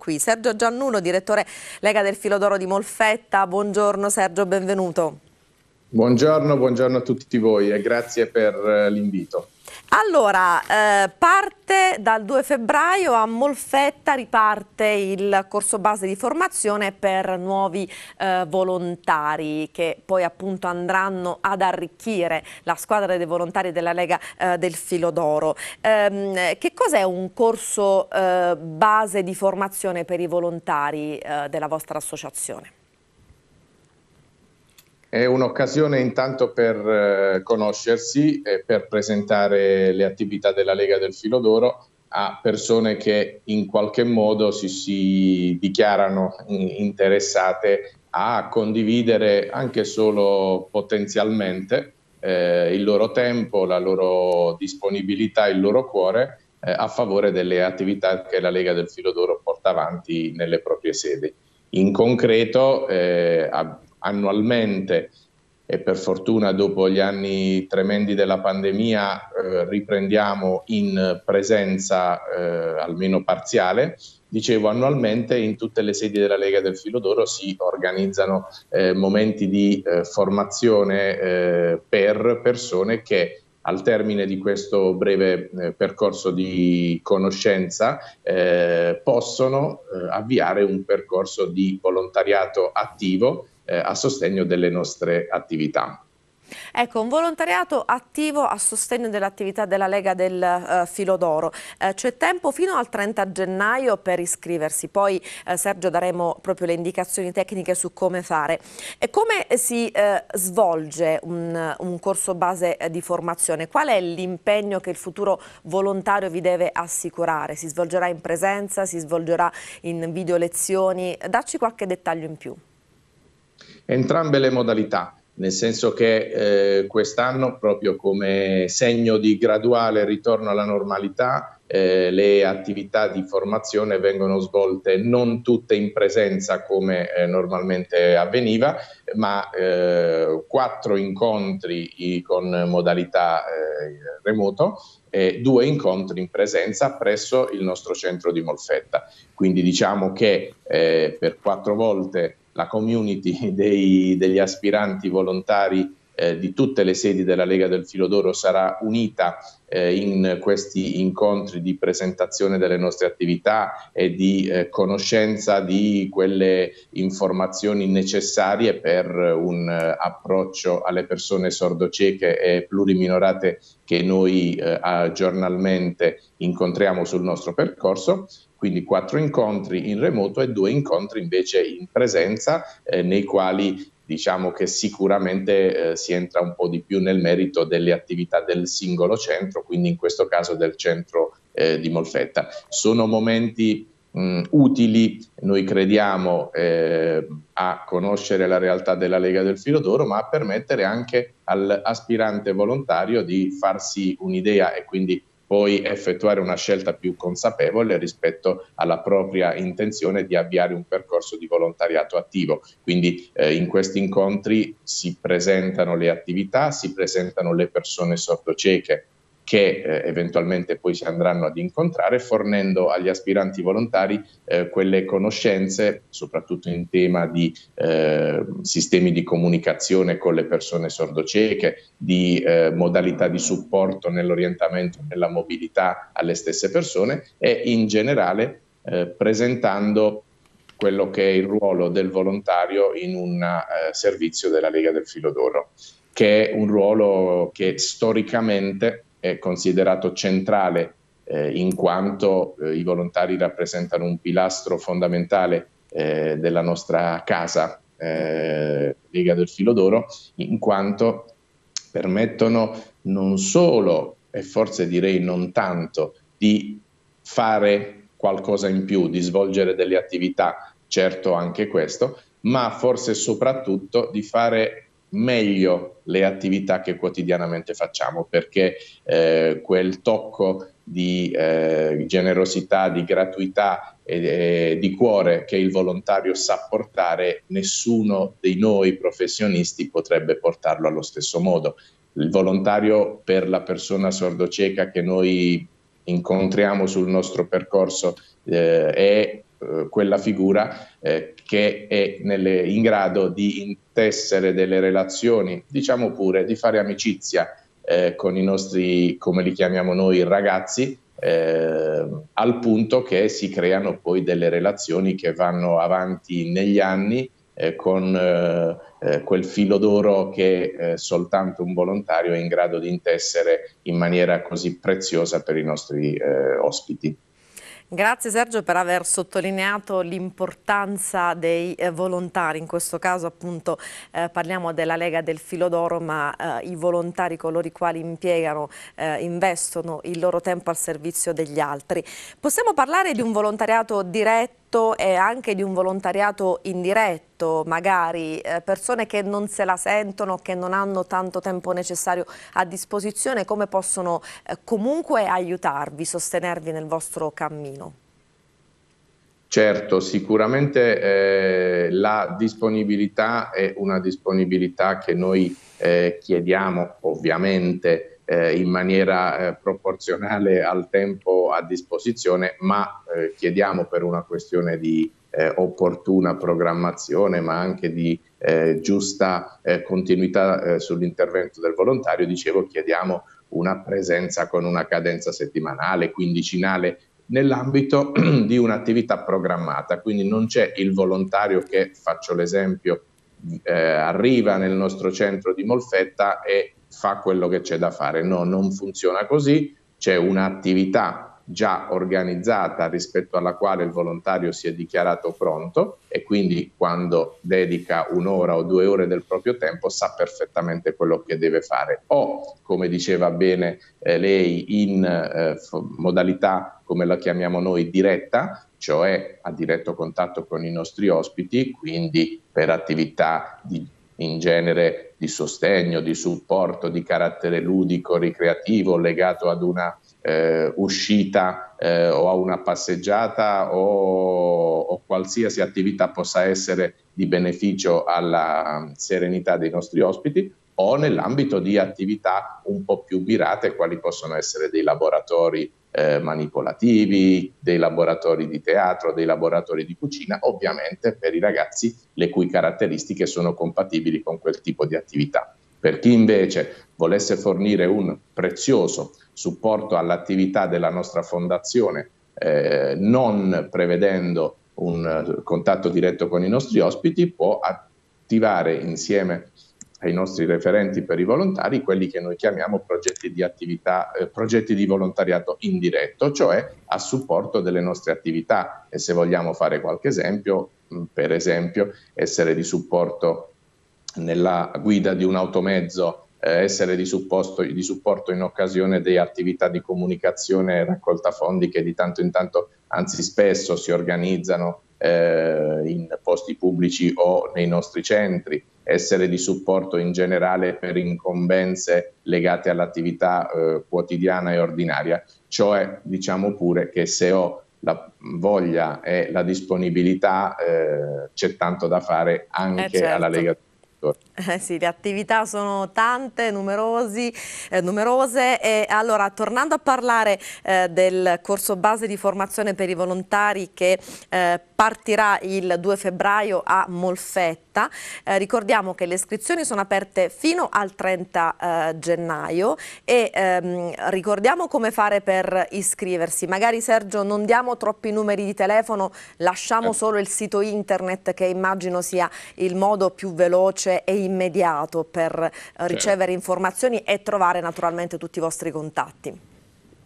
qui. Sergio Giannuno, direttore Lega del Filodoro di Molfetta, buongiorno Sergio, benvenuto. Buongiorno, buongiorno a tutti voi e grazie per eh, l'invito. Allora, eh, parte dal 2 febbraio a Molfetta riparte il corso base di formazione per nuovi eh, volontari che poi appunto andranno ad arricchire la squadra dei volontari della Lega eh, del Filo d'Oro. Ehm, che cos'è un corso eh, base di formazione per i volontari eh, della vostra associazione? È un'occasione intanto per eh, conoscersi e per presentare le attività della Lega del Filo d'Oro a persone che in qualche modo si, si dichiarano interessate a condividere anche solo potenzialmente eh, il loro tempo, la loro disponibilità, il loro cuore eh, a favore delle attività che la Lega del Filo d'Oro porta avanti nelle proprie sedi. In concreto eh, annualmente e per fortuna dopo gli anni tremendi della pandemia eh, riprendiamo in presenza eh, almeno parziale. Dicevo, annualmente in tutte le sedi della Lega del Filo d'Oro si organizzano eh, momenti di eh, formazione eh, per persone che al termine di questo breve eh, percorso di conoscenza eh, possono eh, avviare un percorso di volontariato attivo eh, a sostegno delle nostre attività. Ecco, un volontariato attivo a sostegno dell'attività della Lega del uh, Filo d'Oro. Eh, c'è tempo fino al 30 gennaio per iscriversi, poi uh, Sergio daremo proprio le indicazioni tecniche su come fare. E come si svolge un, un, corso base di formazione? Qual è l'impegno che il futuro volontario vi deve assicurare? Si svolgerà in presenza, si svolgerà in video lezioni? Dacci qualche dettaglio in più. Entrambe le modalità, nel senso che eh, quest'anno, proprio come segno di graduale ritorno alla normalità, eh, le attività di formazione vengono svolte non tutte in presenza come eh, normalmente avveniva, ma eh, quattro incontri con modalità eh, remoto e due incontri in presenza presso il nostro centro di Molfetta. Quindi diciamo che eh, per quattro volte la community dei, degli aspiranti volontari eh, di tutte le sedi della Lega del Filo d'Oro sarà unita eh, in questi incontri di presentazione delle nostre attività e di eh, conoscenza di quelle informazioni necessarie per un eh, approccio alle persone sordocieche e pluriminorate che noi eh, giornalmente incontriamo sul nostro percorso quindi quattro incontri in remoto e due incontri invece in presenza eh, nei quali diciamo che sicuramente eh, si entra un po' di più nel merito delle attività del singolo centro, quindi in questo caso del centro eh, di Molfetta. Sono momenti mh, utili, noi crediamo, eh, a conoscere la realtà della Lega del Filo d'Oro, ma a permettere anche all'aspirante volontario di farsi un'idea e quindi poi effettuare una scelta più consapevole rispetto alla propria intenzione di avviare un percorso di volontariato attivo. Quindi eh, in questi incontri si presentano le attività, si presentano le persone sordocieche che eh, eventualmente poi si andranno ad incontrare, fornendo agli aspiranti volontari eh, quelle conoscenze, soprattutto in tema di eh, sistemi di comunicazione con le persone sordocieche, di eh, modalità di supporto nell'orientamento e nella mobilità alle stesse persone e in generale eh, presentando quello che è il ruolo del volontario in un eh, servizio della Lega del Filo d'Oro, che è un ruolo che storicamente è considerato centrale eh, in quanto eh, i volontari rappresentano un pilastro fondamentale eh, della nostra casa, eh, Lega del Filo d'Oro, in quanto permettono non solo, e forse direi non tanto, di fare qualcosa in più, di svolgere delle attività, certo anche questo, ma forse soprattutto di fare meglio le attività che quotidianamente facciamo, perché eh, quel tocco di eh, generosità, di gratuità e, e di cuore che il volontario sa portare, nessuno di noi professionisti potrebbe portarlo allo stesso modo. Il volontario per la persona sordocieca che noi incontriamo sul nostro percorso eh, è eh, quella figura eh, che è nelle, in grado di intessere delle relazioni, diciamo pure di fare amicizia eh, con i nostri, come li chiamiamo noi, ragazzi, eh, al punto che si creano poi delle relazioni che vanno avanti negli anni eh, con eh, quel filo d'oro che eh, soltanto un volontario è in grado di intessere in maniera così preziosa per i nostri eh, ospiti. Grazie Sergio per aver sottolineato l'importanza dei eh, volontari, in questo caso appunto eh, parliamo della Lega del Filo d'Oro ma eh, i volontari coloro i quali impiegano, eh, investono il loro tempo al servizio degli altri. Possiamo parlare di un volontariato diretto? frutto è anche di un volontariato indiretto, magari eh, persone che non se la sentono, che non hanno tanto tempo necessario a disposizione, come possono eh, comunque aiutarvi, sostenervi nel vostro cammino? Certo, sicuramente eh, la disponibilità è una disponibilità che noi eh, chiediamo ovviamente eh, in maniera eh, proporzionale al tempo a disposizione, ma eh, chiediamo per una questione di eh, opportuna programmazione, ma anche di eh, giusta eh, continuità sull'intervento del volontario, dicevo, chiediamo una presenza con una cadenza settimanale, quindicinale nell'ambito di un'attività programmata, quindi non c'è il volontario che, faccio l'esempio, eh, arriva nel nostro centro di Molfetta e fa quello che c'è da fare. No, non funziona così, c'è un'attività già organizzata rispetto alla quale il volontario si è dichiarato pronto e quindi quando dedica un'ora o due ore del proprio tempo sa perfettamente quello che deve fare o come diceva bene eh, lei in eh, modalità come la chiamiamo noi diretta cioè a diretto contatto con i nostri ospiti, quindi per attività di, in genere di sostegno, di supporto, di carattere ludico, ricreativo, legato ad una eh, uscita eh, o a una passeggiata o, o qualsiasi attività possa essere di beneficio alla mm, serenità dei nostri ospiti, o nell'ambito di attività un po' più virate quali possono essere dei laboratori eh, manipolativi, dei laboratori di teatro, dei laboratori di cucina, ovviamente per i ragazzi le cui caratteristiche sono compatibili con quel tipo di attività. Per chi invece volesse fornire un prezioso supporto all'attività della nostra fondazione, eh, non prevedendo un eh, contatto diretto con i nostri ospiti, può attivare insieme ai nostri referenti per i volontari quelli che noi chiamiamo progetti di attività, eh, progetti di volontariato indiretto, cioè a supporto delle nostre attività. E se vogliamo fare qualche esempio, mm, per esempio, essere di supporto nella guida di un automezzo eh, essere di, di supporto in occasione di attività di comunicazione e raccolta fondi che di tanto in tanto, anzi spesso, si organizzano eh, in posti pubblici o nei nostri centri, essere di supporto in generale per incombenze legate all'attività eh, quotidiana e ordinaria. Cioè, diciamo pure che se ho la voglia e la disponibilità, eh, c'è tanto da fare anche eh, certo. alla Lega. Eh sì, le attività sono tante, numerosi, eh, numerose. E allora, tornando a parlare eh, del corso base di formazione per i volontari che eh, partirà il 2 febbraio a Molfetta, eh, ricordiamo che le iscrizioni sono aperte fino al 30 eh, gennaio e ehm, ricordiamo come fare per iscriversi. Magari Sergio non diamo troppi numeri di telefono, lasciamo solo il sito internet che immagino sia il modo più veloce e immediato immediato per eh, certo. ricevere certo. informazioni e trovare naturalmente tutti i vostri contatti.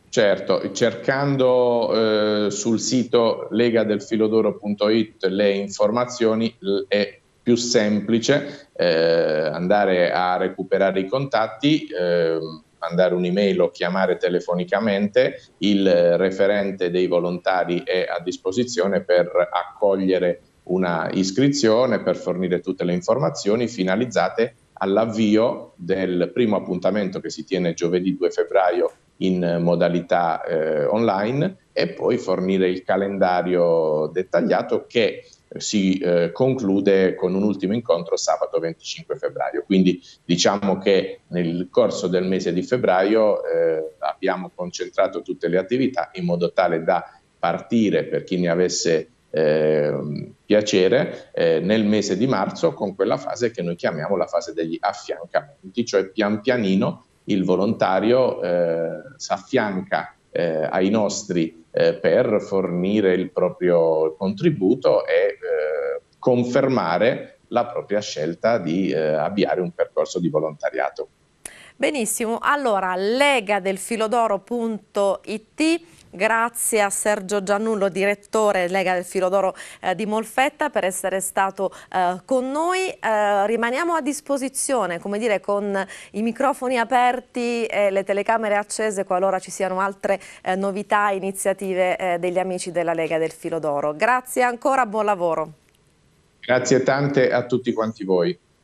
Certo, cercando eh, sul sito legadelfilodoro.it le informazioni è più semplice eh, andare a recuperare i contatti, eh, mandare un'email o chiamare telefonicamente, il referente dei volontari è a disposizione per accogliere una iscrizione per fornire tutte le informazioni finalizzate all'avvio del primo appuntamento che si tiene giovedì 2 febbraio in modalità eh, online e poi fornire il calendario dettagliato che si eh, conclude con un ultimo incontro sabato 25 febbraio. Quindi diciamo che nel corso del mese di febbraio eh, abbiamo concentrato tutte le attività in modo tale da partire per chi ne avesse eh, piacere eh, nel mese di marzo con quella fase che noi chiamiamo la fase degli affiancamenti, cioè pian pianino il volontario eh, si affianca eh, ai nostri eh, per fornire il proprio contributo e eh, confermare la propria scelta di eh, avviare un percorso di volontariato. Benissimo, allora legadelfilodoro.it Grazie a Sergio Giannullo, direttore Lega del Filodoro eh, di Molfetta, per essere stato eh, con noi. Eh, rimaniamo a disposizione, come dire, con i microfoni aperti e le telecamere accese qualora ci siano altre eh, novità e iniziative eh, degli amici della Lega del Filo d'Oro. Grazie ancora, buon lavoro. Grazie tante a tutti quanti voi.